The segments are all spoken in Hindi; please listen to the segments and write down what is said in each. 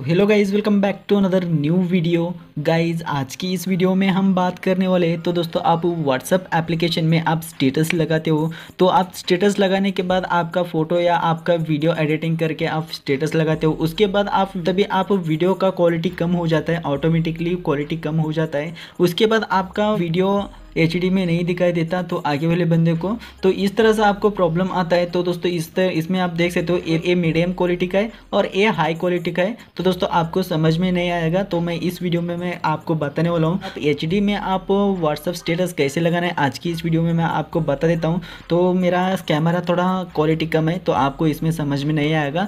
Hello guys welcome back to another new video guys आज की इस वीडियो में हम बात करने वाले हैं तो दोस्तों आप व्हाट्सअप एप्लीकेशन में आप स्टेटस लगाते हो तो आप स्टेटस लगाने के बाद आपका फ़ोटो या आपका वीडियो एडिटिंग करके आप स्टेटस लगाते हो उसके बाद आप तभी आप वीडियो का क्वालिटी कम हो जाता है ऑटोमेटिकली क्वालिटी कम हो जाता है उसके बाद आपका वीडियो एच में नहीं दिखाई देता तो आगे वाले बंदे को तो इस तरह से आपको प्रॉब्लम आता है तो दोस्तों इस तरह इसमें आप देख सकते हो ए ए मीडियम क्वालिटी का है और ए हाई क्वालिटी का है तो दोस्तों आपको समझ में नहीं आएगा तो मैं इस वीडियो में मैं आपको बताने वाला हूँ एच तो में आप व्हाट्सअप स्टेटस कैसे लगाना है आज की इस वीडियो में मैं आपको बता देता हूँ तो मेरा कैमरा थोड़ा क्वालिटी कम है तो आपको इसमें समझ में नहीं आएगा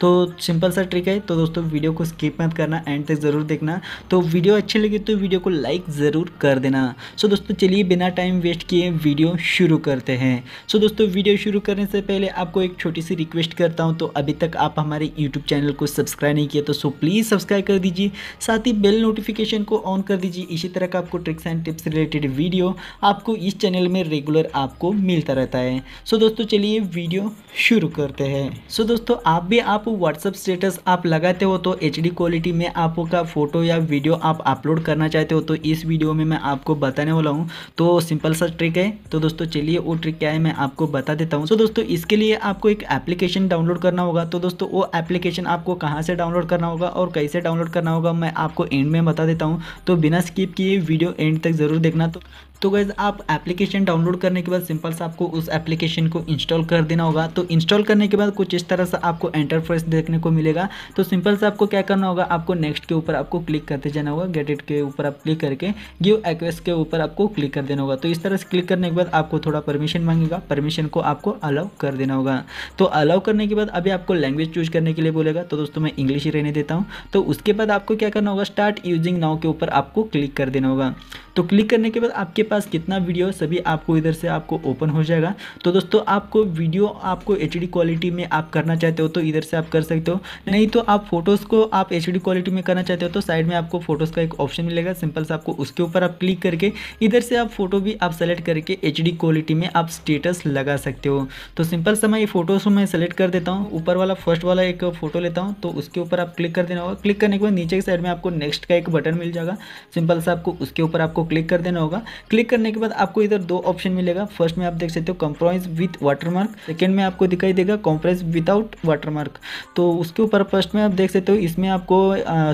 तो सिंपल सा ट्रिक है तो दोस्तों वीडियो को स्किप मत करना एंड तक ज़रूर देखना तो वीडियो अच्छी लगी तो वीडियो को लाइक ज़रूर कर देना सो दोस्तों चलिए बिना टाइम वेस्ट किए वीडियो शुरू करते हैं सो so, दोस्तों वीडियो शुरू करने से पहले आपको एक छोटी सी रिक्वेस्ट करता हूँ तो अभी तक आप हमारे यूट्यूब चैनल को सब्सक्राइब नहीं किया तो सो प्लीज़ सब्सक्राइब कर दीजिए साथ ही बेल नोटिफिकेशन को ऑन कर दीजिए इसी तरह का आपको tricks and tips related video आपको इस चैनल में रेगुलर आपको मिलता रहता है सो so, दोस्तों चलिए वीडियो शुरू करते हैं सो so, दोस्तों आप भी आप व्हाट्सअप स्टेटस आप लगाते हो तो एच क्वालिटी में आपका फ़ोटो या वीडियो आप अपलोड करना चाहते हो तो इस वीडियो में मैं आपको बताने वाला हूँ तो सिंपल सा ट्रिक है तो दोस्तों चलिए वो ट्रिक क्या है मैं आपको बता देता हूँ तो दोस्तों इसके लिए आपको एक एप्लीकेशन डाउनलोड करना होगा तो दोस्तों वो एप्लीकेशन आपको कहाँ से डाउनलोड करना होगा और कैसे डाउनलोड करना होगा मैं आपको एंड में बता देता हूँ तो बिना स्किप किए वीडियो एंड तक ज़रूर देखना तो तो गैज़ आप एप्लीकेशन डाउनलोड करने के बाद सिंपल से आपको उस एप्लीकेशन को इंस्टॉल कर देना होगा तो इंस्टॉल करने के बाद कुछ इस तरह से आपको इंटरफेस देखने को मिलेगा तो सिंपल से आपको क्या करना होगा आपको नेक्स्ट के ऊपर आपको क्लिक करते जाना होगा गेट इट के ऊपर आप क्लिक करके गिव एक्वेस्ट के ऊपर आपको क्लिक कर देना होगा तो इस तरह से क्लिक करने के बाद आपको थोड़ा परमिशन मांगेगा परमिशन को आपको अलाउ कर देना होगा तो अलाउ करने के बाद अभी आपको लैंग्वेज चूज करने के लिए बोलेगा तो दोस्तों मैं इंग्लिश ही रहने देता हूँ तो उसके बाद आपको क्या करना होगा स्टार्ट यूजिंग नाव के ऊपर आपको क्लिक कर देना होगा तो क्लिक करने के बाद आपके पास कितना वीडियो सभी आपको इधर से आपको ओपन हो जाएगा तो दोस्तों आपको वीडियो आपको एच क्वालिटी में आप करना चाहते हो तो इधर से आप कर सकते हो नहीं तो आप फोटोज़ को आप एच क्वालिटी में करना चाहते हो तो साइड में आपको फोटोज़ का एक ऑप्शन मिलेगा सिंपल से आपको उसके ऊपर आप क्लिक करके इधर से आप फोटो भी आप सेलेक्ट करके एच क्वालिटी में आप स्टेटस लगा सकते हो तो सिंपल से मैं ये फोटोज़ को मैं सेलेक्ट कर देता हूँ ऊपर वाला फर्स्ट वाला एक फ़ोटो लेता हूँ तो उसके ऊपर आप क्लिक कर देना होगा क्लिक करने के बाद नीचे के साइड में आपको नेक्स्ट का एक बटन मिल जाएगा सिंपल से आपको उसके ऊपर आपको क्लिक कर देना होगा क्लिक क्लिक करने के बाद आपको इधर दो ऑप्शन मिलेगा फर्स्ट में आप देख सकते हो कंप्रोमाइज विथ वाटरमार्क सेकेंड में आपको दिखाई देगा कॉम्प्रोमाइज विदाउट वाटरमार्क तो उसके ऊपर फर्स्ट में आप देख सकते हो इसमें आपको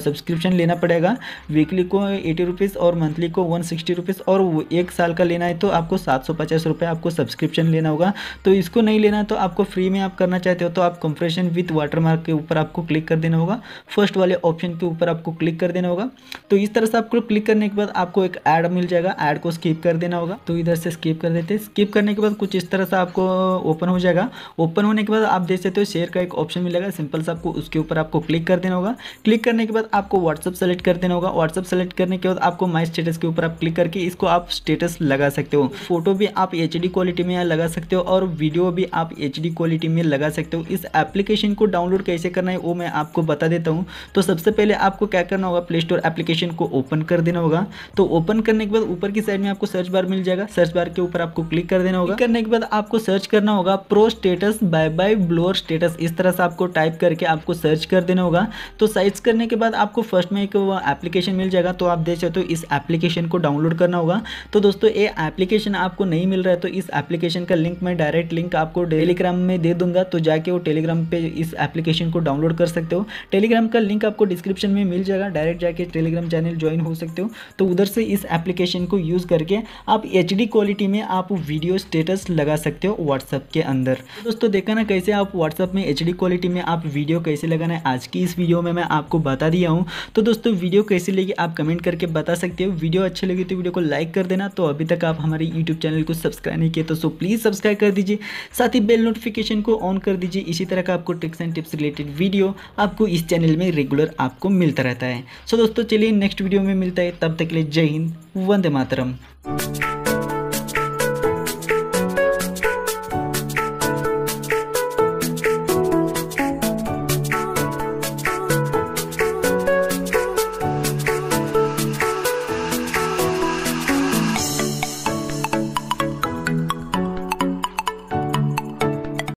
सब्सक्रिप्शन लेना पड़ेगा वीकली को एटी रुपीज़ और मंथली को वन सिक्सटी रुपीज़ और एक साल का लेना है तो आपको सात सौ पचास रुपये आपको सब्सक्रिप्शन लेना होगा तो इसको नहीं लेना तो आपको फ्री में आप करना चाहते हो तो आप कंप्रेशन विथ वाटरमार्क के ऊपर आपको क्लिक कर देना होगा फर्स्ट वाले ऑप्शन के ऊपर आपको क्लिक कर देना होगा तो इस तरह से आपको क्लिक करने के बाद आपको एक ऐड मिल जाएगा ऐड को स्किप स्किप कर देना होगा तो इधर से स्किप कर देते हैं स्किप करने के बाद कुछ इस तरह से आपको ओपन हो जाएगा ओपन होने के बाद आप देख सकते हो शेयर का एक ऑप्शन मिलेगा सिंपल से आपको उसके ऊपर आपको क्लिक कर देना होगा क्लिक करने के बाद आपको व्हाट्सअप सेलेक्ट कर देना होगा व्हाट्सअप सेलेक्ट करने के बाद आपको माई स्टेटस के ऊपर आप क्लिक करके इसको आप स्टेटस लगा सकते हो फोटो भी आप एच क्वालिटी में लगा सकते हो और वीडियो भी आप एच क्वालिटी में लगा सकते हो इस एप्लीकेशन को डाउनलोड कैसे करना है वो मैं आपको बता देता हूँ तो सबसे पहले आपको क्या करना होगा प्ले स्टोर एप्लीकेशन को ओपन कर देना होगा तो ओपन करने के बाद ऊपर की साइड में आपको आपको सर्च बार मिल जाएगा सर्च बार के ऊपर आपको क्लिक कर देना होगा करने के बाद आपको सर्च करना होगा प्रो स्टेटस बाय बाय ब्लोअर स्टेटस इस तरह से आपको टाइप करके आपको सर्च कर देना होगा तो सर्च करने के बाद आपको फर्स्ट में एक एप्लीकेशन मिल जाएगा तो आप देख सकते हो इस एप्लीकेशन को डाउनलोड करना होगा तो दोस्तों ये एप्लीकेशन आपको नहीं मिल रहा है तो इस एप्लीकेशन का लिंक मैं डायरेक्ट लिंक आपको टेलीग्राम में दे दूंगा तो जाके वो टेलीग्राम पे इस एप्लीकेशन को डाउनलोड कर सकते हो टेलीग्राम का लिंक आपको डिस्क्रिप्शन में मिल जाएगा डायरेक्ट जाके टेलीग्राम चैनल ज्वाइन हो सकते हो तो उधर से इस एप्लीकेशन को यूज़ करके है आप एच क्वालिटी में आप वीडियो स्टेटस लगा सकते हो व्हाट्सअप के अंदर दोस्तों देखा ना कैसे आप व्हाट्सअप में एच क्वालिटी में आप वीडियो कैसे लगाना है आज की इस वीडियो में मैं आपको बता दिया हूँ तो दोस्तों वीडियो कैसे लगी आप कमेंट करके बता सकते हो वीडियो अच्छी लगी तो वीडियो को लाइक कर देना तो अभी तक आप हमारे यूट्यूब चैनल को सब्सक्राइब नहीं किया तो सो प्लीज़ सब्सक्राइब कर दीजिए साथ ही बेल नोटिफिकेशन को ऑन कर दीजिए इसी तरह का आपको tricks and tips related video आपको इस चैनल में रेगुलर आपको मिलता रहता है सो दोस्तों चलिए नेक्स्ट वीडियो में मिलता है तब तक के लिए जय हिंद वंदे मातरम Thank you.